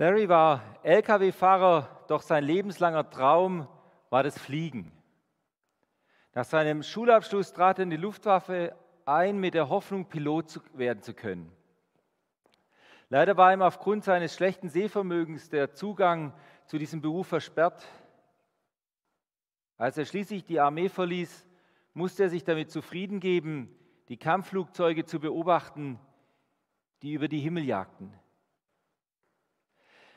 Larry war Lkw-Fahrer, doch sein lebenslanger Traum war das Fliegen. Nach seinem Schulabschluss trat er in die Luftwaffe ein mit der Hoffnung, Pilot zu werden zu können. Leider war ihm aufgrund seines schlechten Sehvermögens der Zugang zu diesem Beruf versperrt. Als er schließlich die Armee verließ, musste er sich damit zufrieden geben, die Kampfflugzeuge zu beobachten, die über die Himmel jagten.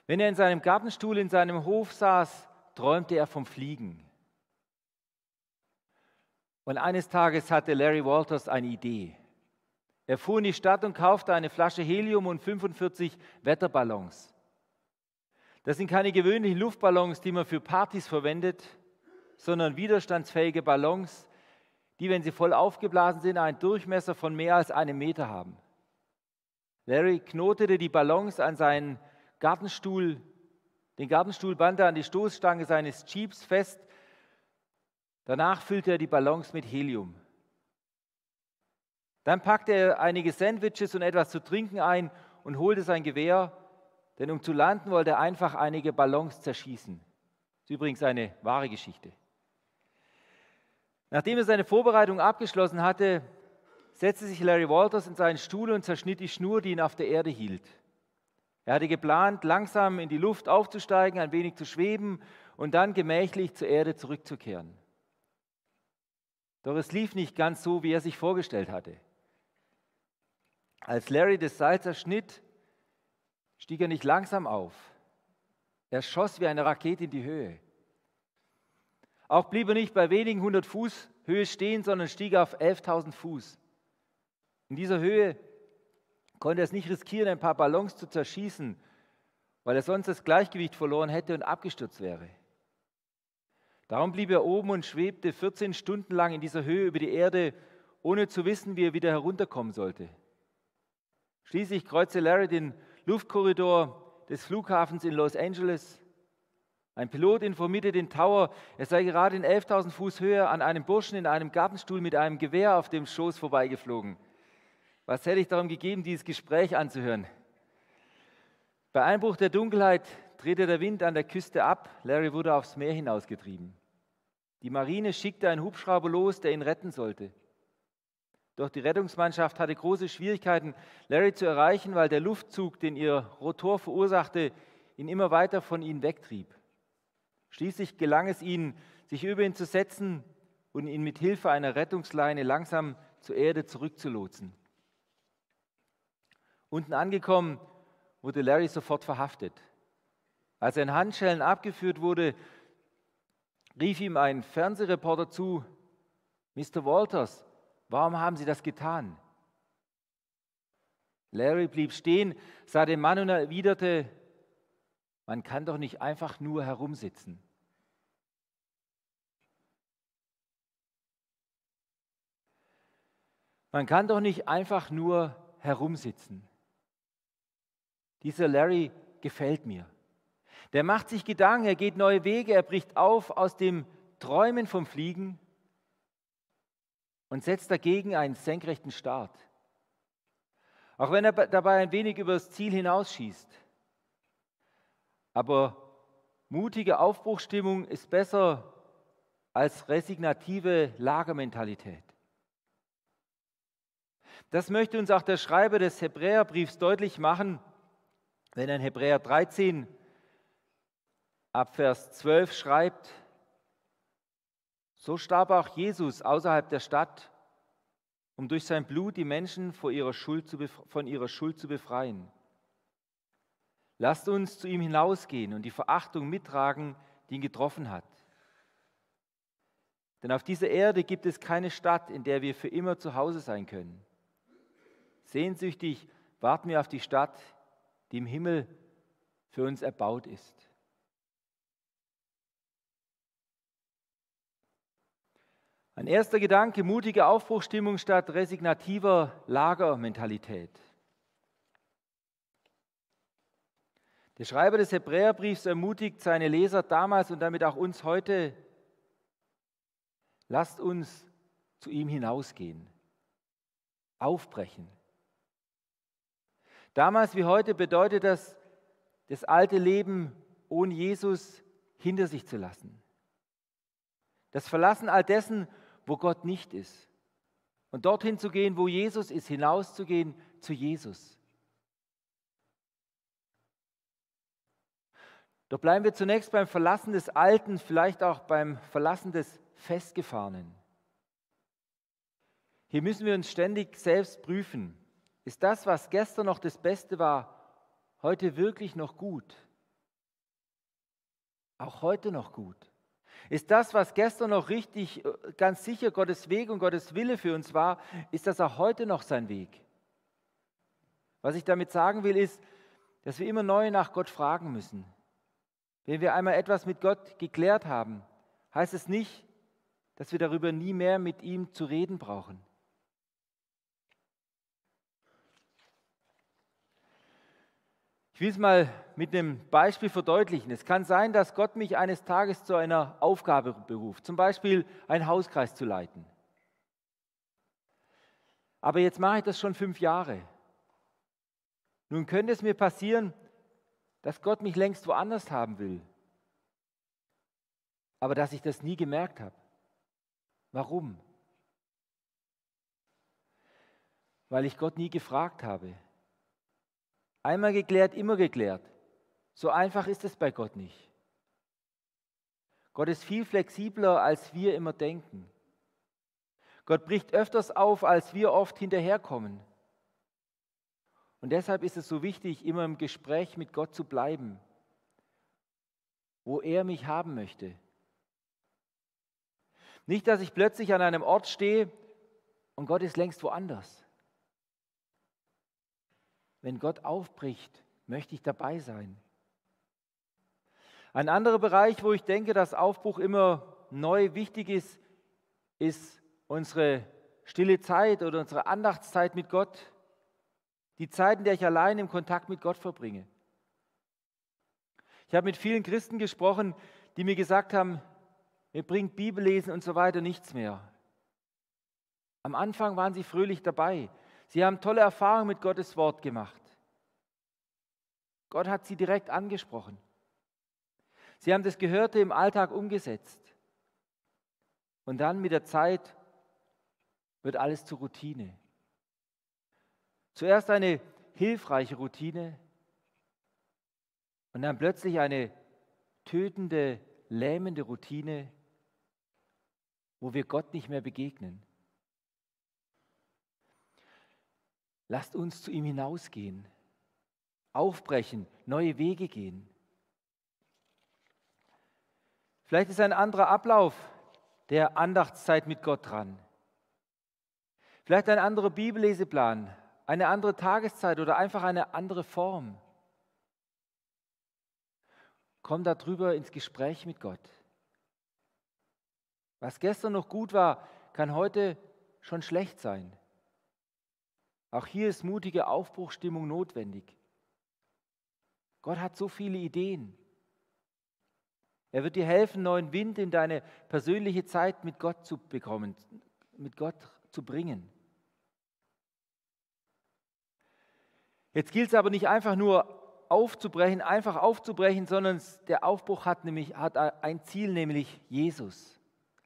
Wenn er in seinem Gartenstuhl in seinem Hof saß, träumte er vom Fliegen. Und eines Tages hatte Larry Walters eine Idee. Er fuhr in die Stadt und kaufte eine Flasche Helium und 45 Wetterballons. Das sind keine gewöhnlichen Luftballons, die man für Partys verwendet, sondern widerstandsfähige Ballons, die, wenn sie voll aufgeblasen sind, einen Durchmesser von mehr als einem Meter haben. Larry knotete die Ballons an seinen Gartenstuhl, den Gartenstuhl band er an die Stoßstange seines Jeeps fest. Danach füllte er die Ballons mit Helium. Dann packte er einige Sandwiches und etwas zu trinken ein und holte sein Gewehr, denn um zu landen wollte er einfach einige Ballons zerschießen. Das ist übrigens eine wahre Geschichte. Nachdem er seine Vorbereitung abgeschlossen hatte, setzte sich Larry Walters in seinen Stuhl und zerschnitt die Schnur, die ihn auf der Erde hielt. Er hatte geplant, langsam in die Luft aufzusteigen, ein wenig zu schweben und dann gemächlich zur Erde zurückzukehren. Doch es lief nicht ganz so, wie er sich vorgestellt hatte. Als Larry das Seil zerschnitt, stieg er nicht langsam auf. Er schoss wie eine Rakete in die Höhe. Auch blieb er nicht bei wenigen hundert Fuß Höhe stehen, sondern stieg auf 11.000 Fuß. In dieser Höhe konnte es nicht riskieren, ein paar Ballons zu zerschießen, weil er sonst das Gleichgewicht verloren hätte und abgestürzt wäre. Darum blieb er oben und schwebte 14 Stunden lang in dieser Höhe über die Erde, ohne zu wissen, wie er wieder herunterkommen sollte. Schließlich kreuzte Larry den Luftkorridor des Flughafens in Los Angeles. Ein Pilot informierte den Tower, er sei gerade in 11.000 Fuß Höhe an einem Burschen in einem Gartenstuhl mit einem Gewehr auf dem Schoß vorbeigeflogen. Was hätte ich darum gegeben, dieses Gespräch anzuhören? Bei Einbruch der Dunkelheit drehte der Wind an der Küste ab, Larry wurde aufs Meer hinausgetrieben. Die Marine schickte einen Hubschrauber los, der ihn retten sollte. Doch die Rettungsmannschaft hatte große Schwierigkeiten, Larry zu erreichen, weil der Luftzug, den ihr Rotor verursachte, ihn immer weiter von ihnen wegtrieb. Schließlich gelang es ihnen, sich über ihn zu setzen und ihn mit Hilfe einer Rettungsleine langsam zur Erde zurückzulotsen. Unten angekommen wurde Larry sofort verhaftet. Als er in Handschellen abgeführt wurde, rief ihm ein Fernsehreporter zu, Mr. Walters, warum haben Sie das getan? Larry blieb stehen, sah den Mann und erwiderte, man kann doch nicht einfach nur herumsitzen. Man kann doch nicht einfach nur herumsitzen. Dieser Larry gefällt mir. Der macht sich Gedanken, er geht neue Wege, er bricht auf aus dem Träumen vom Fliegen und setzt dagegen einen senkrechten Start. Auch wenn er dabei ein wenig übers Ziel hinausschießt. Aber mutige Aufbruchstimmung ist besser als resignative Lagermentalität. Das möchte uns auch der Schreiber des Hebräerbriefs deutlich machen, wenn ein Hebräer 13 ab Vers 12 schreibt, so starb auch Jesus außerhalb der Stadt, um durch sein Blut die Menschen von ihrer Schuld zu befreien. Lasst uns zu ihm hinausgehen und die Verachtung mittragen, die ihn getroffen hat. Denn auf dieser Erde gibt es keine Stadt, in der wir für immer zu Hause sein können. Sehnsüchtig warten wir auf die Stadt, die im Himmel für uns erbaut ist. Ein erster Gedanke, mutige Aufbruchstimmung statt resignativer Lagermentalität. Der Schreiber des Hebräerbriefs ermutigt seine Leser damals und damit auch uns heute, lasst uns zu ihm hinausgehen, aufbrechen, Damals wie heute bedeutet das, das alte Leben ohne Jesus hinter sich zu lassen. Das Verlassen all dessen, wo Gott nicht ist. Und dorthin zu gehen, wo Jesus ist, hinauszugehen zu Jesus. Doch bleiben wir zunächst beim Verlassen des Alten, vielleicht auch beim Verlassen des Festgefahrenen. Hier müssen wir uns ständig selbst prüfen. Ist das, was gestern noch das Beste war, heute wirklich noch gut? Auch heute noch gut. Ist das, was gestern noch richtig, äh, ganz sicher Gottes Weg und Gottes Wille für uns war, ist das auch heute noch sein Weg? Was ich damit sagen will, ist, dass wir immer neu nach Gott fragen müssen. Wenn wir einmal etwas mit Gott geklärt haben, heißt es nicht, dass wir darüber nie mehr mit ihm zu reden brauchen. Ich will es mal mit einem Beispiel verdeutlichen. Es kann sein, dass Gott mich eines Tages zu einer Aufgabe beruft, zum Beispiel einen Hauskreis zu leiten. Aber jetzt mache ich das schon fünf Jahre. Nun könnte es mir passieren, dass Gott mich längst woanders haben will, aber dass ich das nie gemerkt habe. Warum? Weil ich Gott nie gefragt habe. Einmal geklärt, immer geklärt. So einfach ist es bei Gott nicht. Gott ist viel flexibler, als wir immer denken. Gott bricht öfters auf, als wir oft hinterherkommen. Und deshalb ist es so wichtig, immer im Gespräch mit Gott zu bleiben, wo er mich haben möchte. Nicht, dass ich plötzlich an einem Ort stehe und Gott ist längst woanders wenn Gott aufbricht, möchte ich dabei sein. Ein anderer Bereich, wo ich denke, dass Aufbruch immer neu wichtig ist, ist unsere stille Zeit oder unsere Andachtszeit mit Gott. Die Zeit, in der ich allein im Kontakt mit Gott verbringe. Ich habe mit vielen Christen gesprochen, die mir gesagt haben, mir bringt Bibellesen und so weiter nichts mehr. Am Anfang waren sie fröhlich dabei. Sie haben tolle Erfahrungen mit Gottes Wort gemacht. Gott hat sie direkt angesprochen. Sie haben das Gehörte im Alltag umgesetzt. Und dann mit der Zeit wird alles zur Routine. Zuerst eine hilfreiche Routine und dann plötzlich eine tötende, lähmende Routine, wo wir Gott nicht mehr begegnen. Lasst uns zu ihm hinausgehen, aufbrechen, neue Wege gehen. Vielleicht ist ein anderer Ablauf der Andachtszeit mit Gott dran. Vielleicht ein anderer Bibelleseplan, eine andere Tageszeit oder einfach eine andere Form. Komm darüber ins Gespräch mit Gott. Was gestern noch gut war, kann heute schon schlecht sein. Auch hier ist mutige Aufbruchstimmung notwendig. Gott hat so viele Ideen. Er wird dir helfen, neuen Wind in deine persönliche Zeit mit Gott zu bekommen, mit Gott zu bringen. Jetzt gilt es aber nicht einfach nur aufzubrechen, einfach aufzubrechen, sondern der Aufbruch hat nämlich hat ein Ziel, nämlich Jesus.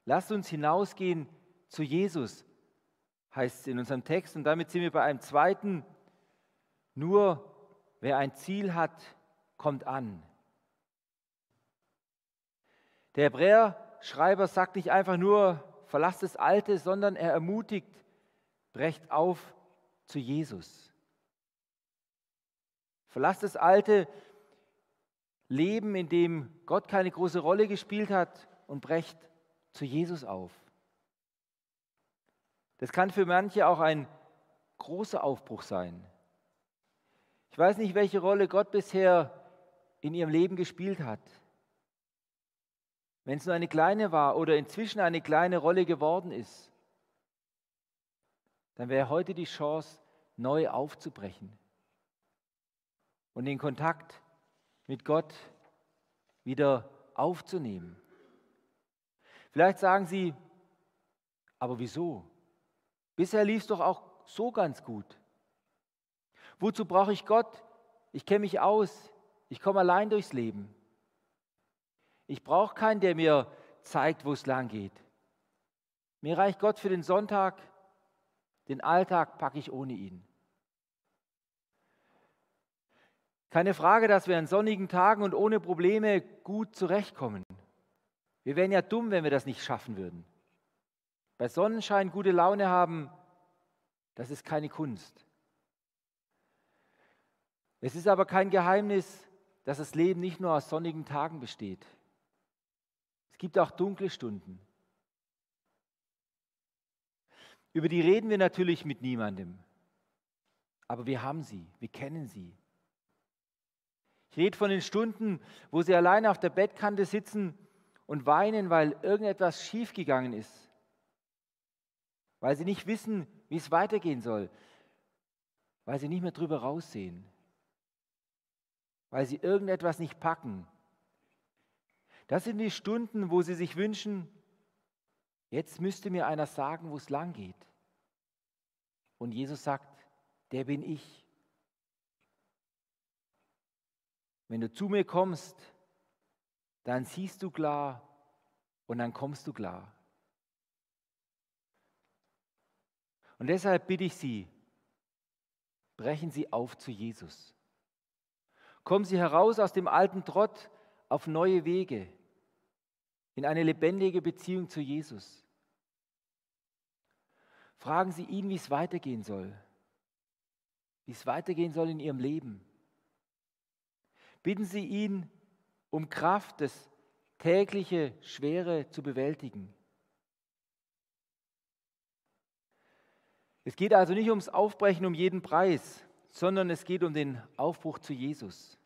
Lasst uns hinausgehen zu Jesus heißt es in unserem Text. Und damit sind wir bei einem zweiten. Nur wer ein Ziel hat, kommt an. Der Hebräer-Schreiber sagt nicht einfach nur, verlasst das Alte, sondern er ermutigt, brecht auf zu Jesus. Verlasst das alte Leben, in dem Gott keine große Rolle gespielt hat, und brecht zu Jesus auf. Das kann für manche auch ein großer Aufbruch sein. Ich weiß nicht, welche Rolle Gott bisher in ihrem Leben gespielt hat. Wenn es nur eine kleine war oder inzwischen eine kleine Rolle geworden ist, dann wäre heute die Chance, neu aufzubrechen und den Kontakt mit Gott wieder aufzunehmen. Vielleicht sagen Sie, aber wieso? Bisher lief es doch auch so ganz gut. Wozu brauche ich Gott? Ich kenne mich aus. Ich komme allein durchs Leben. Ich brauche keinen, der mir zeigt, wo es lang geht. Mir reicht Gott für den Sonntag. Den Alltag packe ich ohne ihn. Keine Frage, dass wir an sonnigen Tagen und ohne Probleme gut zurechtkommen. Wir wären ja dumm, wenn wir das nicht schaffen würden. Bei Sonnenschein gute Laune haben, das ist keine Kunst. Es ist aber kein Geheimnis, dass das Leben nicht nur aus sonnigen Tagen besteht. Es gibt auch dunkle Stunden. Über die reden wir natürlich mit niemandem, aber wir haben sie, wir kennen sie. Ich rede von den Stunden, wo sie allein auf der Bettkante sitzen und weinen, weil irgendetwas schiefgegangen ist weil sie nicht wissen, wie es weitergehen soll, weil sie nicht mehr drüber raussehen, weil sie irgendetwas nicht packen. Das sind die Stunden, wo sie sich wünschen, jetzt müsste mir einer sagen, wo es lang geht. Und Jesus sagt, der bin ich. Wenn du zu mir kommst, dann siehst du klar und dann kommst du klar. Und deshalb bitte ich Sie, brechen Sie auf zu Jesus. Kommen Sie heraus aus dem alten Trott auf neue Wege, in eine lebendige Beziehung zu Jesus. Fragen Sie ihn, wie es weitergehen soll, wie es weitergehen soll in Ihrem Leben. Bitten Sie ihn um Kraft, das tägliche Schwere zu bewältigen. Es geht also nicht ums Aufbrechen um jeden Preis, sondern es geht um den Aufbruch zu Jesus.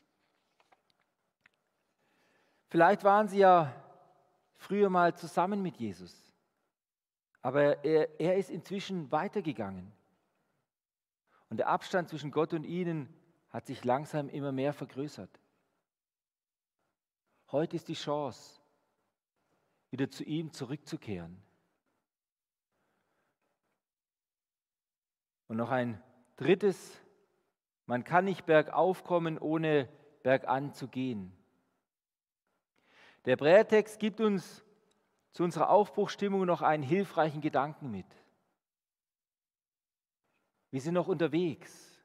Vielleicht waren sie ja früher mal zusammen mit Jesus, aber er, er ist inzwischen weitergegangen. Und der Abstand zwischen Gott und ihnen hat sich langsam immer mehr vergrößert. Heute ist die Chance, wieder zu ihm zurückzukehren. Und noch ein drittes, man kann nicht bergauf kommen, ohne bergan zu gehen. Der Prätext gibt uns zu unserer Aufbruchstimmung noch einen hilfreichen Gedanken mit. Wir sind noch unterwegs.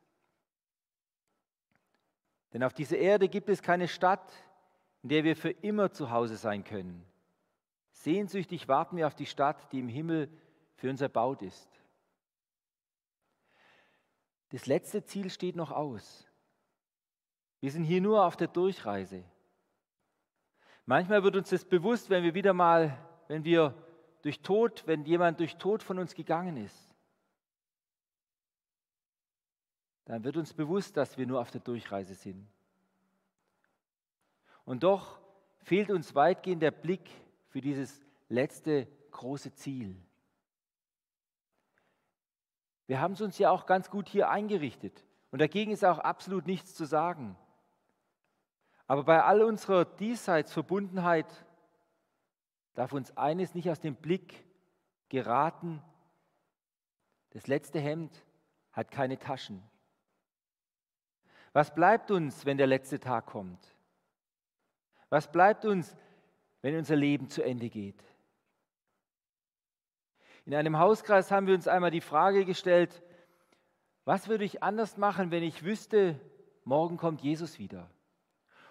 Denn auf dieser Erde gibt es keine Stadt, in der wir für immer zu Hause sein können. Sehnsüchtig warten wir auf die Stadt, die im Himmel für uns erbaut ist. Das letzte Ziel steht noch aus. Wir sind hier nur auf der Durchreise. Manchmal wird uns das bewusst, wenn wir wieder mal, wenn wir durch Tod, wenn jemand durch Tod von uns gegangen ist, dann wird uns bewusst, dass wir nur auf der Durchreise sind. Und doch fehlt uns weitgehend der Blick für dieses letzte große Ziel. Wir haben es uns ja auch ganz gut hier eingerichtet. Und dagegen ist auch absolut nichts zu sagen. Aber bei all unserer Diesseitsverbundenheit darf uns eines nicht aus dem Blick geraten. Das letzte Hemd hat keine Taschen. Was bleibt uns, wenn der letzte Tag kommt? Was bleibt uns, wenn unser Leben zu Ende geht? In einem Hauskreis haben wir uns einmal die Frage gestellt, was würde ich anders machen, wenn ich wüsste, morgen kommt Jesus wieder?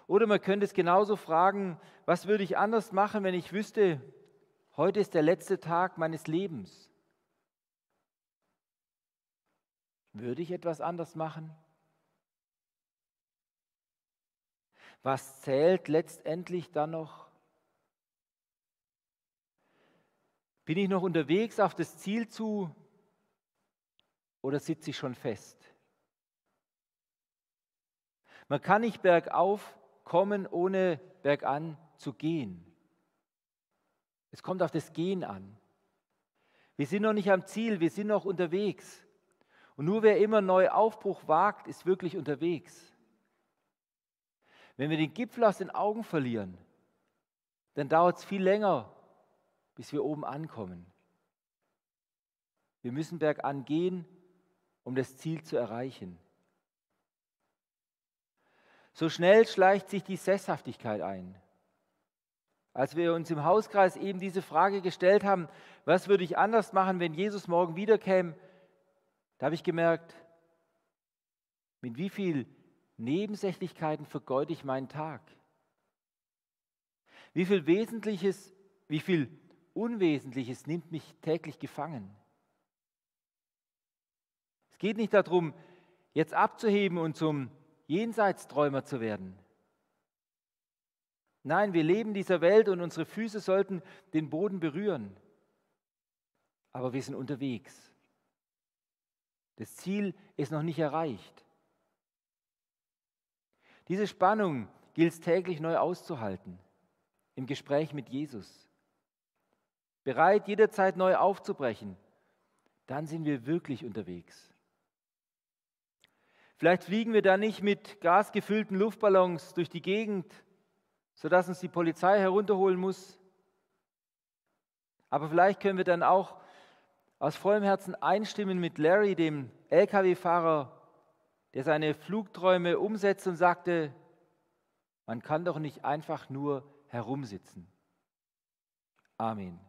Oder man könnte es genauso fragen, was würde ich anders machen, wenn ich wüsste, heute ist der letzte Tag meines Lebens? Würde ich etwas anders machen? Was zählt letztendlich dann noch? Bin ich noch unterwegs auf das Ziel zu oder sitze ich schon fest? Man kann nicht bergauf kommen, ohne bergan zu gehen. Es kommt auf das Gehen an. Wir sind noch nicht am Ziel, wir sind noch unterwegs. Und nur wer immer neu Aufbruch wagt, ist wirklich unterwegs. Wenn wir den Gipfel aus den Augen verlieren, dann dauert es viel länger, bis wir oben ankommen. Wir müssen bergan gehen, um das Ziel zu erreichen. So schnell schleicht sich die Sesshaftigkeit ein. Als wir uns im Hauskreis eben diese Frage gestellt haben, was würde ich anders machen, wenn Jesus morgen wiederkäme, da habe ich gemerkt, mit wie viel Nebensächlichkeiten vergeude ich meinen Tag? Wie viel Wesentliches, wie viel Unwesentliches nimmt mich täglich gefangen. Es geht nicht darum, jetzt abzuheben und zum Jenseitsträumer zu werden. Nein, wir leben dieser Welt und unsere Füße sollten den Boden berühren. Aber wir sind unterwegs. Das Ziel ist noch nicht erreicht. Diese Spannung gilt es täglich neu auszuhalten im Gespräch mit Jesus bereit jederzeit neu aufzubrechen, dann sind wir wirklich unterwegs. Vielleicht fliegen wir da nicht mit gasgefüllten Luftballons durch die Gegend, sodass uns die Polizei herunterholen muss. Aber vielleicht können wir dann auch aus vollem Herzen einstimmen mit Larry, dem Lkw-Fahrer, der seine Flugträume umsetzt und sagte, man kann doch nicht einfach nur herumsitzen. Amen.